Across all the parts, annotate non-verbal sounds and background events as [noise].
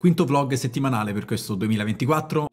Quinto vlog settimanale per questo 2024.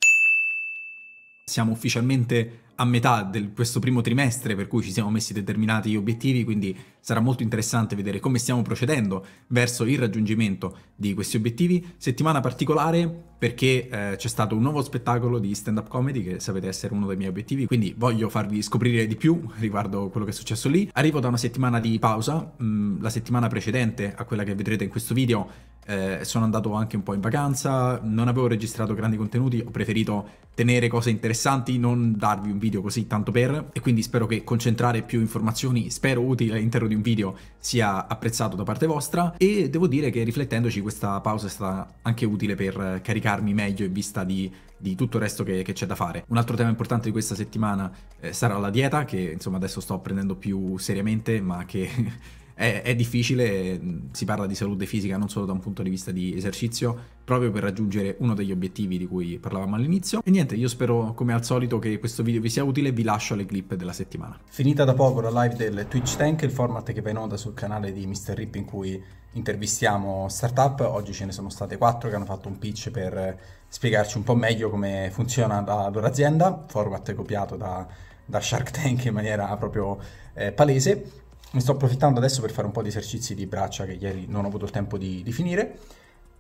Siamo ufficialmente a metà di questo primo trimestre per cui ci siamo messi determinati obiettivi, quindi sarà molto interessante vedere come stiamo procedendo verso il raggiungimento di questi obiettivi. Settimana particolare perché eh, c'è stato un nuovo spettacolo di stand-up comedy che sapete essere uno dei miei obiettivi, quindi voglio farvi scoprire di più riguardo quello che è successo lì. Arrivo da una settimana di pausa, mh, mm, la settimana precedente a quella che vedrete in questo video eh, sono andato anche un po' in vacanza, non avevo registrato grandi contenuti, ho preferito tenere cose interessanti, non darvi un video così tanto per, e quindi spero che concentrare più informazioni, spero utili all'interno di un video, sia apprezzato da parte vostra, e devo dire che riflettendoci questa pausa è stata anche utile per eh, caricare applicarmi meglio in vista di, di tutto il resto che, che, c'è da fare. Un altro tema importante di questa settimana eh, sarà la dieta, che insomma adesso sto prendendo più seriamente, ma che è, è, difficile, mm, si parla di salute fisica non solo da un punto di vista di esercizio, proprio per raggiungere uno degli obiettivi di cui parlavamo all'inizio. E niente, io spero come al solito che questo video vi sia utile e vi lascio le clip della settimana. Finita da poco la live del Twitch Tank, il format che va in onda sul canale di Mr. Rip in cui intervistiamo startup, oggi ce ne sono state quattro che hanno fatto un pitch per spiegarci un po' meglio come funziona la loro azienda, format copiato da da Shark Tank in maniera proprio eh, palese ne sto approfittando adesso per fare un po' di esercizi di braccia che ieri non ho avuto il tempo di, di finire.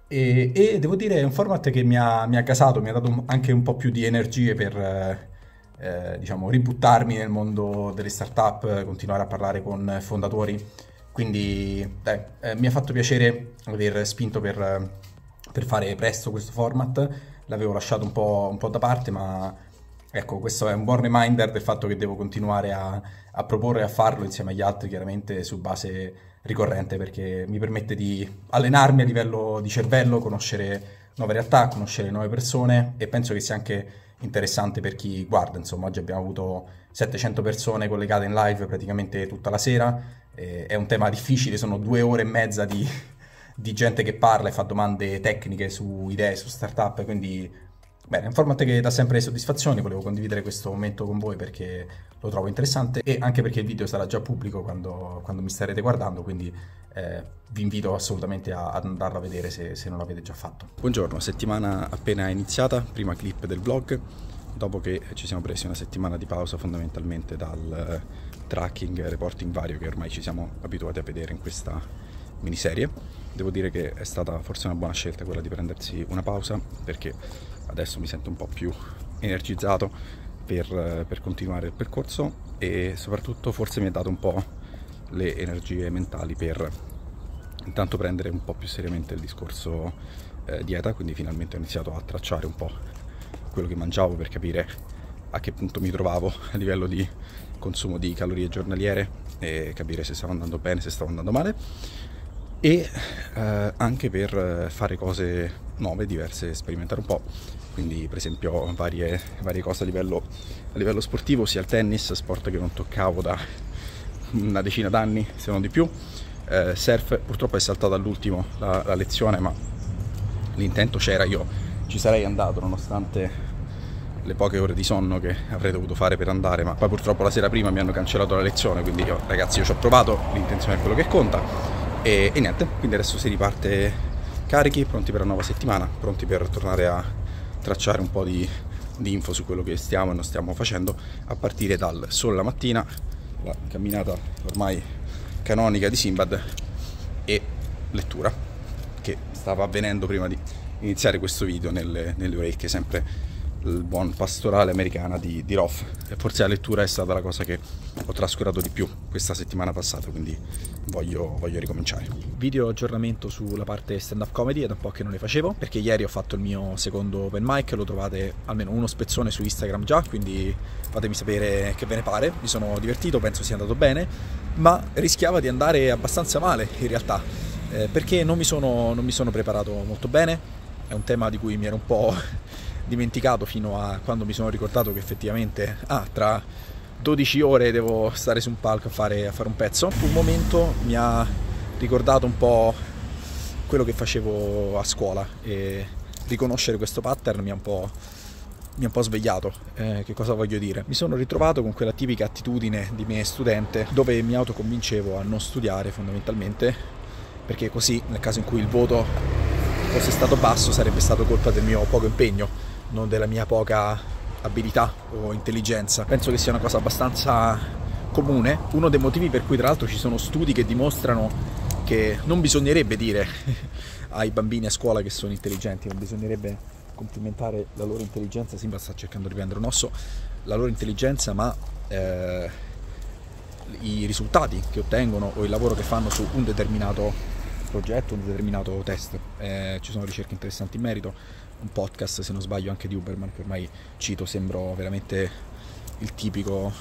E, e, devo dire è un format che mi ha, mi ha casato, mi ha dato anche un po' più di energie per eh, eh, diciamo, ributtarmi nel mondo delle startup, continuare a parlare con fondatori. Quindi dai, eh, mi ha fatto piacere aver spinto per, per fare presto questo format, l'avevo lasciato un po', un po da parte ma Ecco, questo è un buon reminder del fatto che devo continuare a, a proporre e a farlo insieme agli altri, chiaramente su base ricorrente, perché mi permette di allenarmi a livello di cervello, conoscere nuove realtà, conoscere nuove persone e penso che sia anche interessante per chi guarda. Insomma, oggi abbiamo avuto 700 persone collegate in live praticamente tutta la sera. Eh, è un tema difficile, sono due ore e mezza di, di gente che parla e fa domande tecniche su idee, su startup, quindi Bene, un format che dà sempre soddisfazioni, volevo condividere questo momento con voi perché lo trovo interessante e anche perché il video sarà già pubblico quando, quando mi starete guardando, quindi eh, vi invito assolutamente a, ad andarlo a vedere se, se non l'avete già fatto. Buongiorno, settimana appena iniziata, prima clip del vlog, dopo che ci siamo presi una settimana di pausa fondamentalmente dal eh, tracking e reporting vario che ormai ci siamo abituati a vedere in questa miniserie. Devo dire che è stata forse una buona scelta quella di prendersi una pausa perché adesso mi sento un po' più energizzato per, per continuare il percorso e soprattutto forse mi ha dato un po' le energie mentali per intanto prendere un po' più seriamente il discorso eh, dieta, quindi finalmente ho iniziato a tracciare un po' quello che mangiavo per capire a che punto mi trovavo a livello di consumo di calorie giornaliere e capire se stavo andando bene, se stavo andando male e eh, anche per eh, fare cose nuove, diverse, sperimentare un po'. Quindi per esempio varie, varie cose a livello, a livello sportivo, sia il tennis, sport che non toccavo da una decina d'anni se non di più, eh, surf purtroppo è saltata all'ultimo la, la, lezione ma l'intento c'era io ci sarei andato nonostante le poche ore di sonno che avrei dovuto fare per andare ma poi purtroppo la sera prima mi hanno cancellato la lezione quindi io, ragazzi io ci ho provato l'intenzione è quello che conta e, e niente, quindi adesso si riparte carichi, pronti per la nuova settimana, pronti per tornare a tracciare un po' di, di info su quello che stiamo e non stiamo facendo a partire dal sole la mattina, la camminata ormai canonica di Simbad e lettura che stava avvenendo prima di iniziare questo video nelle, nelle orecchie sempre il buon pastorale americana di, di Roth. Forse la lettura è stata la cosa che ho trascurato di più questa settimana passata, quindi voglio, voglio ricominciare. Video aggiornamento sulla parte stand-up comedy, è da un po' che non le facevo, perché ieri ho fatto il mio secondo open mic, lo trovate almeno uno spezzone su Instagram già, quindi fatemi sapere che ve ne pare, mi sono divertito, penso sia andato bene, ma rischiava di andare abbastanza male in realtà, eh, perché non mi, sono, non mi sono preparato molto bene, è un tema di cui mi ero un po' dimenticato fino a quando mi sono ricordato che effettivamente ah, tra 12 ore devo stare su un palco a fare, a fare un pezzo. Un momento mi ha ricordato un po' quello che facevo a scuola e riconoscere questo pattern mi ha un po' mi ha un po' svegliato, eh, che cosa voglio dire? Mi sono ritrovato con quella tipica attitudine di me studente dove mi autoconvincevo a non studiare fondamentalmente perché così nel caso in cui il voto fosse stato basso sarebbe stato colpa del mio poco impegno non della mia poca abilità o intelligenza. Penso che sia una cosa abbastanza comune, uno dei motivi per cui tra l'altro ci sono studi che dimostrano che non bisognerebbe dire [laughs] ai bambini a scuola che sono intelligenti, non bisognerebbe complimentare la loro intelligenza, Simba sta cercando di prendere un osso, la loro intelligenza, ma eh, i risultati che ottengono o il lavoro che fanno su un determinato progetto, un determinato test. Eh, ci sono ricerche interessanti in merito, un podcast se non sbaglio anche di Uberman che ormai cito, sembro veramente il tipico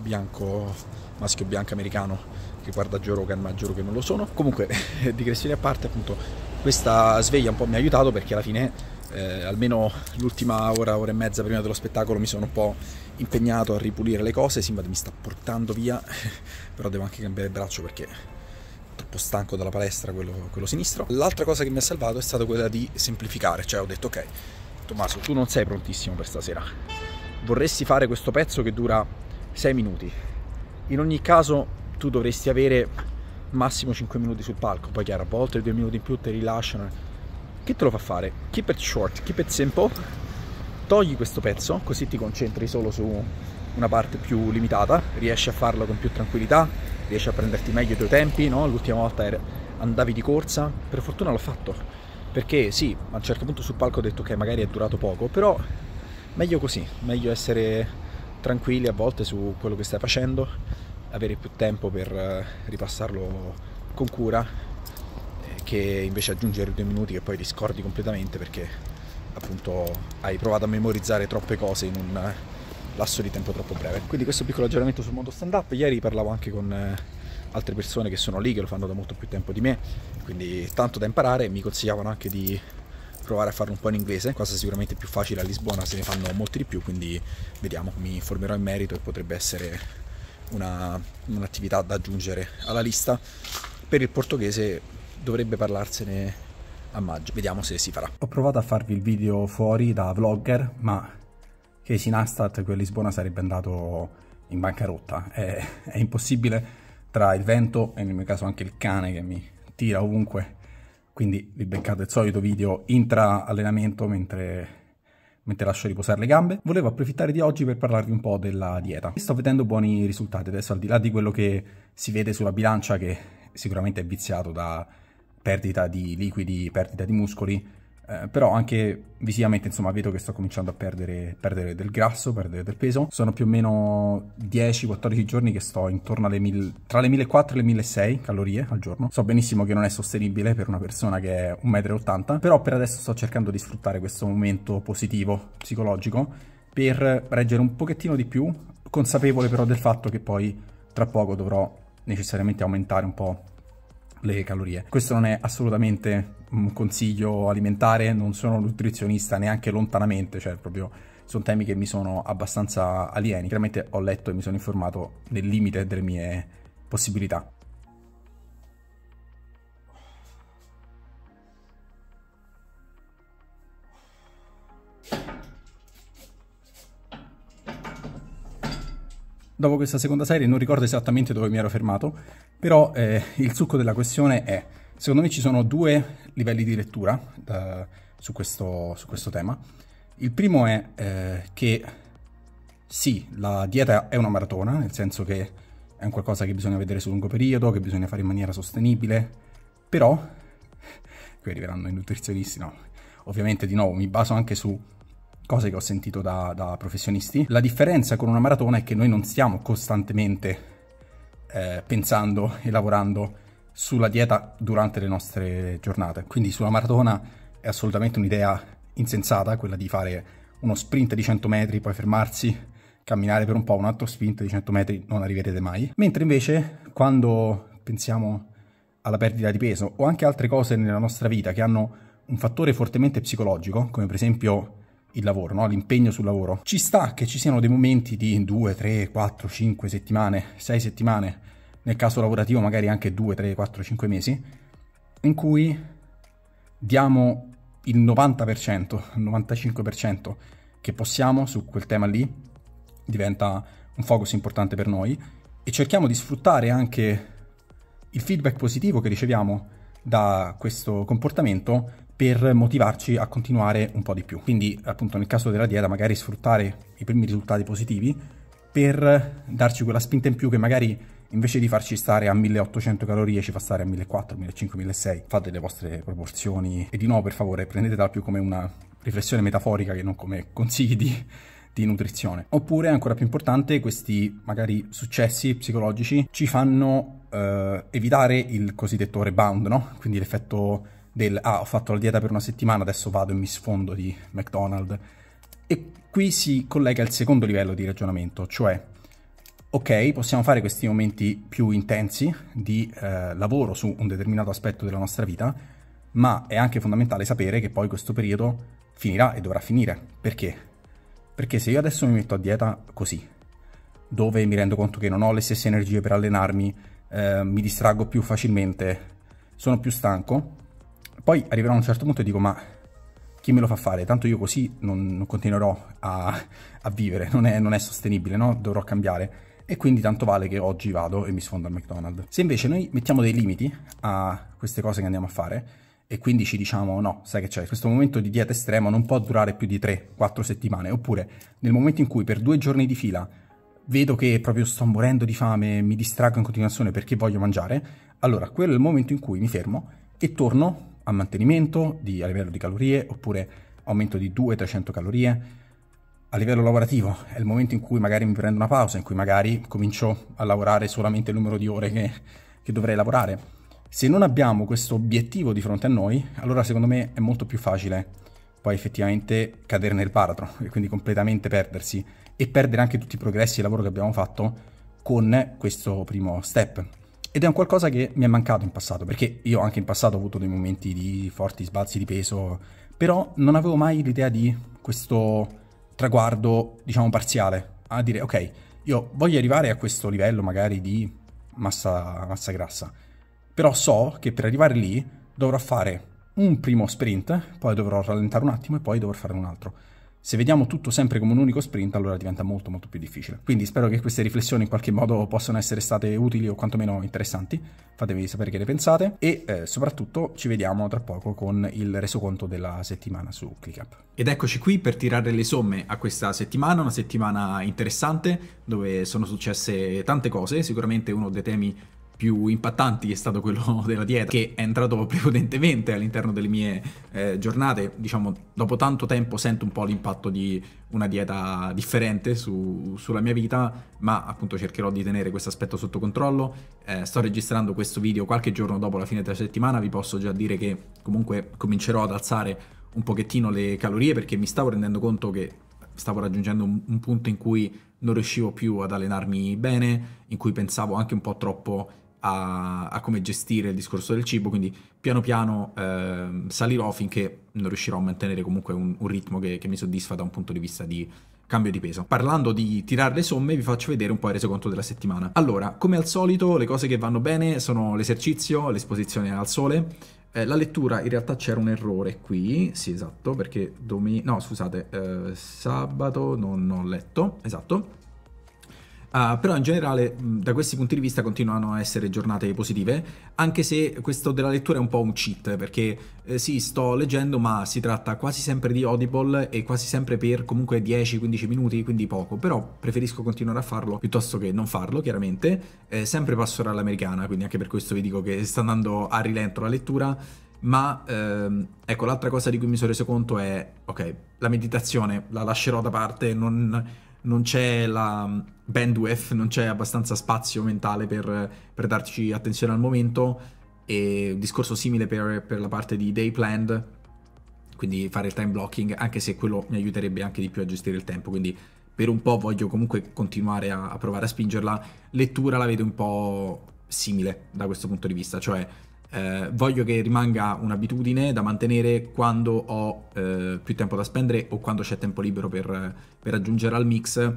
bianco, maschio bianco americano che guarda Joe Rogan ma giuro che non lo sono. Comunque, [laughs] digressioni a parte, appunto, questa sveglia un po' mi ha aiutato perché alla fine... Eh, almeno l'ultima ora, ora e mezza prima dello spettacolo mi sono un po' impegnato a ripulire le cose, Simbad mi sta portando via, [laughs] però devo anche cambiare braccio perché troppo stanco dalla palestra, quello, quello sinistro. L'altra cosa che mi ha salvato è stata quella di semplificare, cioè ho detto ok, Tommaso tu non sei prontissimo per stasera, vorresti fare questo pezzo che dura 6 minuti, in ogni caso tu dovresti avere massimo 5 minuti sul palco, poi chiaro a volte 2 minuti in più te rilasciano. che te lo fa fare? Keep it short, keep it simple, togli questo pezzo così ti concentri solo su una parte più limitata, riesci a farlo con più tranquillità, riesci a prenderti meglio i tuoi tempi, no? l'ultima volta andavi di corsa, per fortuna l'ho fatto, perché sì, a un certo punto sul palco ho detto che magari è durato poco, però meglio così, meglio essere tranquilli a volte su quello che stai facendo, avere più tempo per eh, ripassarlo con cura, eh, che invece aggiungere due minuti che poi ti scordi completamente perché appunto hai provato a memorizzare troppe cose in un lasso di tempo troppo breve. Quindi questo piccolo aggiornamento sul mondo stand up, ieri parlavo anche con eh, altre persone che sono lì, che lo fanno da molto più tempo di me, quindi tanto da imparare, mi consigliavano anche di provare a farlo un po' in inglese, cosa sicuramente più facile a Lisbona, se ne fanno molti di più, quindi vediamo, mi informerò in merito e potrebbe essere un'attività da aggiungere alla lista. Per il portoghese dovrebbe parlarsene a maggio, vediamo se si farà. Ho provato a farvi il video fuori da vlogger, ma che Nastat qui a Lisbona sarebbe andato in bancarotta. È, è, impossibile tra il vento e nel mio caso anche il cane che mi tira ovunque. Quindi vi beccate il solito video intra allenamento mentre, mentre lascio riposare le gambe. Volevo approfittare di oggi per parlarvi un po' della dieta. Sto vedendo buoni risultati adesso, al di là di quello che si vede sulla bilancia che sicuramente è viziato da perdita di liquidi, perdita di muscoli eh, però anche visivamente insomma vedo che sto cominciando a perdere, perdere, del grasso, perdere del peso. Sono più o meno 10-14 giorni che sto intorno alle mil, tra le 1400 e le 1600 calorie al giorno. So benissimo che non è sostenibile per una persona che è 1,80 m, però per adesso sto cercando di sfruttare questo momento positivo psicologico per reggere un pochettino di più, consapevole però del fatto che poi tra poco dovrò necessariamente aumentare un po' le calorie. Questo non è assolutamente un consiglio alimentare, non sono nutrizionista neanche lontanamente, cioè proprio sono temi che mi sono abbastanza alieni. Chiaramente ho letto e mi sono informato nel limite delle mie possibilità. Dopo questa seconda serie non ricordo esattamente dove mi ero fermato, però eh, il succo della questione è Secondo me ci sono due livelli di lettura da, eh, su, questo, su, questo, tema. Il primo è eh, che sì, la dieta è una maratona, nel senso che è un qualcosa che bisogna vedere su lungo periodo, che bisogna fare in maniera sostenibile, però, [laughs] qui arriveranno i nutrizionisti, no, ovviamente di nuovo mi baso anche su cose che ho sentito da, da professionisti, la differenza con una maratona è che noi non stiamo costantemente eh, pensando e lavorando sulla dieta durante le nostre giornate. Quindi sulla maratona è assolutamente un'idea insensata quella di fare uno sprint di 100 metri, poi fermarsi, camminare per un po', un altro sprint di 100 metri non arriverete mai. Mentre invece quando pensiamo alla perdita di peso o anche altre cose nella nostra vita che hanno un fattore fortemente psicologico, come per esempio il lavoro, no? l'impegno sul lavoro, ci sta che ci siano dei momenti di 2, 3, 4, 5 settimane, 6 settimane nel caso lavorativo magari anche 2, 3, 4, 5 mesi, in cui diamo il 90%, il 95% che possiamo su quel tema lì, diventa un focus importante per noi e cerchiamo di sfruttare anche il feedback positivo che riceviamo da questo comportamento per motivarci a continuare un po' di più. Quindi, appunto, nel caso della dieta, magari sfruttare i primi risultati positivi per darci quella spinta in più che magari invece di farci stare a 1800 calorie ci fa stare a 1400, 1500, 1600. Fate le vostre proporzioni e di nuovo per favore prendetela più come una riflessione metaforica che non come consigli di di nutrizione. Oppure, ancora più importante, questi magari successi psicologici ci fanno eh, evitare il cosiddetto rebound, no? Quindi l'effetto del ah, ho fatto la dieta per una settimana, adesso vado e mi sfondo di McDonald's. E qui si collega il secondo livello di ragionamento, cioè ok, possiamo fare questi momenti più intensi di eh, lavoro su un determinato aspetto della nostra vita, ma è anche fondamentale sapere che poi questo periodo finirà e dovrà finire. Perché? Perché se io adesso mi metto a dieta così, dove mi rendo conto che non ho le stesse energie per allenarmi, eh, mi distraggo più facilmente, sono più stanco, poi arriverò a un certo punto e dico ma chi me lo fa fare? Tanto io così non, non continuerò a, a, vivere, non è, non è sostenibile, no? dovrò cambiare e quindi tanto vale che oggi vado e mi sfondo al McDonald's. Se invece noi mettiamo dei limiti a queste cose che andiamo a fare e quindi ci diciamo no, sai che c'è, questo momento di dieta estrema non può durare più di 3-4 settimane, oppure nel momento in cui per due giorni di fila vedo che proprio sto morendo di fame, mi distraggo in continuazione perché voglio mangiare, allora quello è il momento in cui mi fermo e torno a mantenimento di, a livello di calorie oppure aumento di 200-300 calorie a livello lavorativo è il momento in cui magari mi prendo una pausa, in cui magari comincio a lavorare solamente il numero di ore che, che dovrei lavorare. Se non abbiamo questo obiettivo di fronte a noi, allora secondo me è molto più facile poi effettivamente cadere nel baratro e quindi completamente perdersi e perdere anche tutti i progressi e il lavoro che abbiamo fatto con questo primo step. Ed è un qualcosa che mi è mancato in passato, perché io anche in passato ho avuto dei momenti di forti sbalzi di peso, però non avevo mai l'idea di questo traguardo, diciamo, parziale, a dire ok, io voglio arrivare a questo livello magari di massa, massa grassa, però so che per arrivare lì dovrò fare un primo sprint, poi dovrò rallentare un attimo e poi dovrò fare un altro se vediamo tutto sempre come un unico sprint, allora diventa molto molto più difficile. Quindi spero che queste riflessioni in qualche modo possano essere state utili o quantomeno interessanti. Fatemi sapere che ne pensate e eh, soprattutto ci vediamo tra poco con il resoconto della settimana su ClickUp. Ed eccoci qui per tirare le somme a questa settimana, una settimana interessante dove sono successe tante cose, sicuramente uno dei temi più impattanti è stato quello [laughs] della dieta, che è entrato prepotentemente all'interno delle mie eh, giornate. Diciamo, dopo tanto tempo sento un po' l'impatto di una dieta differente su, sulla mia vita, ma appunto cercherò di tenere questo aspetto sotto controllo. Eh, sto registrando questo video qualche giorno dopo la fine della settimana, vi posso già dire che comunque comincerò ad alzare un pochettino le calorie perché mi stavo rendendo conto che stavo raggiungendo un, un punto in cui non riuscivo più ad allenarmi bene, in cui pensavo anche un po' troppo a, a, come gestire il discorso del cibo, quindi piano piano eh, salirò finché non riuscirò a mantenere comunque un, un ritmo che, che, mi soddisfa da un punto di vista di cambio di peso. Parlando di tirare le somme vi faccio vedere un po' il resoconto della settimana. Allora, come al solito le cose che vanno bene sono l'esercizio, l'esposizione al sole, eh, la lettura in realtà c'era un errore qui, sì esatto, perché domenica, no scusate, eh, sabato non ho letto, esatto. Uh, però in generale da questi punti di vista continuano a essere giornate positive, anche se questo della lettura è un po' un cheat, perché eh, sì, sto leggendo, ma si tratta quasi sempre di Audible e quasi sempre per comunque 10-15 minuti, quindi poco, però preferisco continuare a farlo piuttosto che non farlo, chiaramente. Eh, sempre passo all'americana, quindi anche per questo vi dico che sta andando a rilento la lettura. Ma ehm, ecco, l'altra cosa di cui mi sono reso conto è, ok, la meditazione la lascerò da parte, non, non c'è la, bandwidth, non c'è abbastanza spazio mentale per, per, darci attenzione al momento e un discorso simile per, per la parte di day planned, quindi fare il time blocking, anche se quello mi aiuterebbe anche di più a gestire il tempo, quindi per un po' voglio comunque continuare a, a provare a spingerla, lettura la vedo un po' simile da questo punto di vista, cioè eh, voglio che rimanga un'abitudine da mantenere quando ho eh, più tempo da spendere o quando c'è tempo libero per, per aggiungere al mix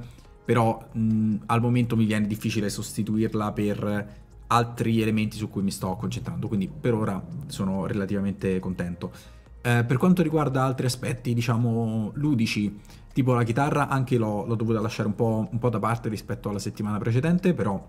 però mh, al momento mi viene difficile sostituirla per altri elementi su cui mi sto concentrando, quindi per ora sono relativamente contento. Eh, per quanto riguarda altri aspetti, diciamo, ludici, tipo la chitarra, anche l'ho, l'ho dovuta lasciare un po', un po', da parte rispetto alla settimana precedente, però,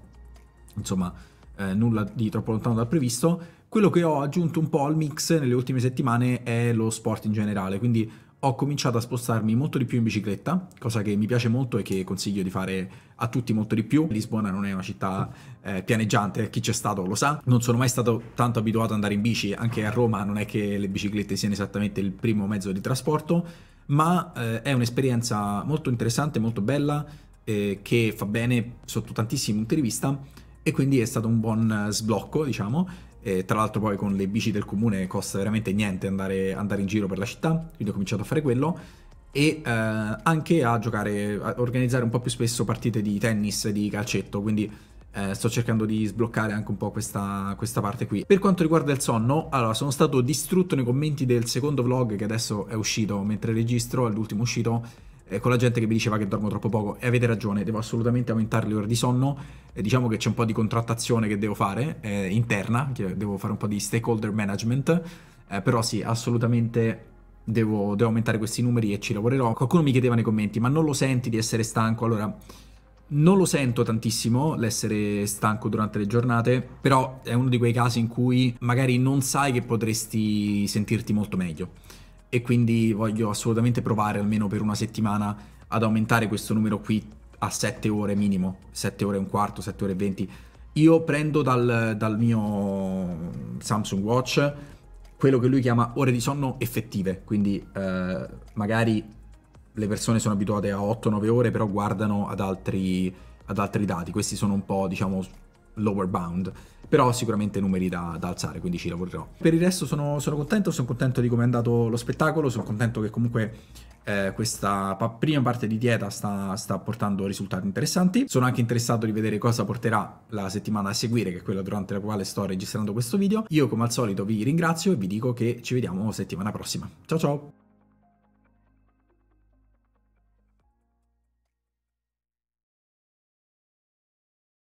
insomma, eh, nulla di troppo lontano dal previsto. Quello che ho aggiunto un po' al mix nelle ultime settimane è lo sport in generale, quindi ho cominciato a spostarmi molto di più in bicicletta, cosa che mi piace molto e che consiglio di fare a tutti molto di più. Lisbona non è una città eh, pianeggiante, chi c'è stato lo sa. Non sono mai stato tanto abituato ad andare in bici, anche a Roma non è che le biciclette siano esattamente il primo mezzo di trasporto, ma eh, è un'esperienza molto interessante, molto bella, eh, che fa bene sotto tantissimi punti di vista e quindi è stato un buon eh, sblocco, diciamo e tra l'altro poi con le bici del comune costa veramente niente andare, andare in giro per la città, quindi ho cominciato a fare quello e eh, anche a giocare, a organizzare un po' più spesso partite di tennis e di calcetto, quindi eh, sto cercando di sbloccare anche un po' questa, questa, parte qui. Per quanto riguarda il sonno, allora sono stato distrutto nei commenti del secondo vlog che adesso è uscito mentre registro, è l'ultimo uscito, eh, con la gente che mi diceva che dormo troppo poco e avete ragione, devo assolutamente aumentare le ore di sonno, eh, diciamo che c'è un po' di contrattazione che devo fare eh, interna, che devo fare un po' di stakeholder management, eh, però sì, assolutamente devo, devo aumentare questi numeri e ci lavorerò. Qualcuno mi chiedeva nei commenti, ma non lo senti di essere stanco? Allora... Non lo sento tantissimo l'essere stanco durante le giornate, però è uno di quei casi in cui magari non sai che potresti sentirti molto meglio e quindi voglio assolutamente provare almeno per una settimana ad aumentare questo numero qui a 7 ore minimo, 7 ore e un quarto, 7 ore e 20. Io prendo dal, dal mio Samsung Watch quello che lui chiama ore di sonno effettive, quindi eh, magari le persone sono abituate a 8-9 ore, però guardano ad altri, ad altri dati, questi sono un po' diciamo lower bound però sicuramente numeri da, da, alzare, quindi ci lavorerò. Per il resto sono, sono contento, sono contento di come è andato lo spettacolo, sono contento che comunque eh, questa pa prima parte di dieta sta, sta, portando risultati interessanti. Sono anche interessato di vedere cosa porterà la settimana a seguire, che è quella durante la quale sto registrando questo video. Io come al solito vi ringrazio e vi dico che ci vediamo settimana prossima. Ciao ciao!